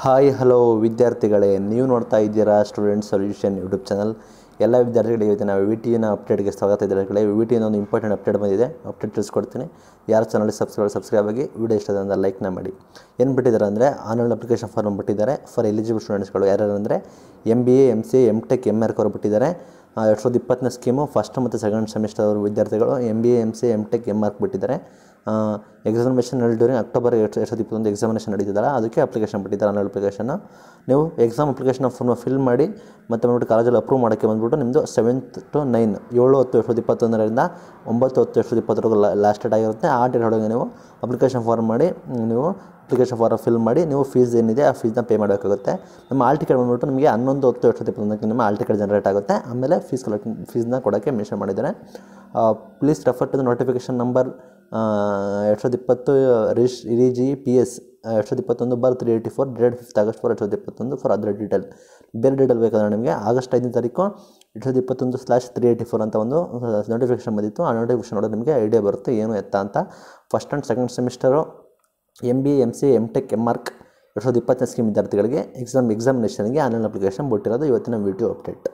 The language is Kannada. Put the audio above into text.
ಹಾಯ್ ಹಲೋ ವಿದ್ಯಾರ್ಥಿಗಳೇ ನೀವು ನೋಡ್ತಾ ಇದ್ದೀರಾ ಸ್ಟೂಡೆಂಟ್ ಸೊಲ್ಯೂಷನ್ ಯೂಟ್ಯೂಬ್ ಚಾನಲ್ ಎಲ್ಲ ವಿದ್ಯಾರ್ಥಿಗಳಿಗೆ ಇವತ್ತು ನಾವು ವಿ ಅಪ್ಡೇಟ್ಗೆ ಸ್ವಾಗತ ಇದ್ದಾರೆ ವಿ ಟಿನ ಒಂದು ಇಂಪಾರ್ಟೆಂಟ್ ಅಪ್ಡೇಟ್ ಬಂದಿದೆ ಅಪ್ಡೇಟ್ ತಿಳಿಸ್ಕೊಡ್ತೀನಿ ಯಾರು ಚಾನಲ್ ಸಬ್ಸ್ಕ್ರೈಬ್ ಸಬ್ಸ್ಕ್ರೈಬ್ ಆಗಿ ವಿಡಿಯೋ ಇಷ್ಟ ಲೈಕ್ ಲೈಕ್ನ ಮಾಡಿ ಏನು ಬಿಟ್ಟಿದ್ದಾರೆ ಅಂದರೆ ಆನ್ಲೈನ್ ಅಪ್ಲಿಕೇಶನ್ ಫಾರ್ಮ್ ಬಿಟ್ಟಿದ್ದಾರೆ ಫಾರ್ ಎಲಿಜಿಬಲ್ ಸ್ಟೂಡೆಂಟ್ಸ್ಗಳು ಯಾರ್ಯಾರು ಅಂದರೆ M B A M C M tech M R ಅವರು ಬಿಟ್ಟಿದ್ದಾರೆ ಎರಡು ಸಾವಿರದ ಇಪ್ಪತ್ತನೇ ಸ್ಕೀಮು ಫಸ್ಟ್ ಮತ್ತು ಸೆಕೆಂಡ್ ಸೆಮಿಸ್ಟರ್ ವಿದ್ಯಾರ್ಥಿಗಳು M B A M C M tech M arch ಬಿಟ್ಟಿದ್ದಾರೆ ಎಕ್ಸಾಮಿನೇಷನ್ ಡ್ಯೂರಿಂಗ್ ಅಕ್ಟೋಬರ್ ಎರಡು ಎರಡು ಸಾವಿರದ ಇಪ್ಪತ್ತೊಂದು ಎಕ್ಸಾಮಿನೇಷನ್ ನಡೀತಿದ್ದಾರೆ ಅದಕ್ಕೆ ಅಪ್ಲಿಕೇಶನ್ ಬಿಟ್ಟಿದ್ದಾರೆ ಆನ್ಲೈನ್ ಅಪ್ಲಿಕೇಶನ್ನ ನೀವು ಎಕ್ಸಾಮ್ ಅಪ್ಲಿಕೇಶನ್ ಫಾರ್ಮ್ ಫಿಲ್ ಮಾಡಿ ಮತ್ತೆ ಬಂದ್ಬಿಟ್ಟು ಕಾಲೇಜಲ್ಲಿ ಅಪ್ರೂವ್ ಮಾಡೋಕ್ಕೆ ಬಂದ್ಬಿಟ್ಟು ನಿಮ್ಮದು ಸೆವೆಂತ್ ಟು ನೈನ್ ಏಳು ಹತ್ತು ಎರಡು ಸಾವಿರದ ಇಪ್ಪತ್ತೊಂದರಿಂದ ಒಂಬತ್ತು ಹತ್ತು ಎರಡು ಸಾವಿರದ ಇಪ್ಪತ್ತರವರೆಗೂ ಲಾಸ್ಟ್ ಡೇಟ್ ಆಗಿರುತ್ತೆ ಆ ಡೇಟ್ ಒಳಗೆ ನೀವು ಅಪ್ಲಿಕೇಶನ್ ಫಾರ್ಮ್ ಮಾಡಿ ನೀವು ಅಪ್ಲಿಕೇಶನ್ ಫಾರ್ಮ್ ಫಿಲ್ ಮಾಡಿ ನೀವು ಫೀಸ್ ಏನಿದೆ ಆ ಫೀಸ್ನ ಪೇ ಮಾಡಬೇಕಾಗುತ್ತೆ ನಮ್ಮ ಆಲ್ ಟಿಕೆಟ್ ಬಂದ್ಬಿಟ್ಟು ನಿಮಗೆ ಹನ್ನೊಂದು ಹತ್ತು ಎರಡು ಸಾವಿರದ ಇಪ್ಪತ್ತೊಂದಕ್ಕೆ ನಿಮ್ಮ ಆಲ್ ಟಿಕೆಟ್ ಜನರೇಟ್ ಆಗುತ್ತೆ ಆಮೇಲೆ ಫೀಸ್ ಕಲೆಕ್ಟ್ ಫೀಸ್ನ ಕೊಡೋಕ್ಕೆ ಮೆನ್ಷನ್ ಮಾಡಿದ್ದಾರೆ please refer to the notification number ಎರಡು ಸಾವಿರದ ಇಪ್ಪತ್ತು ರಿಶ್ ರಿ ಜಿ ಪಿ ಎಸ್ ಎರಡು ಸಾವಿರದ ಇಪ್ಪತ್ತೊಂದು ಬರ್ three eighty four date fifth August four ಎರಡು ಸಾವಿರದ ಇಪ್ಪತ್ತೊಂದು ಫಾರ್ ಅದರ ಡೀಟೇಲ್ ಬೇರೆ ಡೀಟೇಲ್ ಬೇಕಾದ್ರೆ ನಿಮಗೆ ಆಗಸ್ಟ್ ಐದನೇ ತಾರೀಕು ಎರಡು ಸಾವಿರದ ಇಪ್ಪತ್ತೊಂದು ಸ್ಲ್ಯಾಶ್ ತ್ರೀ ಏಯ್ಟಿ ಫೋರ್ ಅಂತ ಒಂದು ನೋಟಿಫಿಕೇಷನ್ ಬಂದಿತ್ತು ಆ ನೋಟಿಫಿಕೇಷನ್ ನೋಡೋದು ನಿಮಗೆ ಐಡಿಯಾ ಬರುತ್ತೆ ಏನು ಎತ್ತ ಅಂತ first and second semester M B M C M tech M ಮಾರ್ಕ್ ಎರಡು ಸಾವಿರದ ಇಪ್ಪತ್ತನೇ ಸ್ಕೀಮ್ ವಿದ್ಯಾರ್ಥಿಗಳಿಗೆ ಎಕ್ಸಾಮ್ ಎಕ್ಸಾಮಿನೇಷನ್ಗೆ ಆನ್ಲೈನ್ ಅಪ್ಲಿಕೇಶನ್ ಬಿಟ್ಟಿರೋದು ಇವತ್ತಿನ ವೀಡಿಯೋ ಅಪ್ಡೇಟ್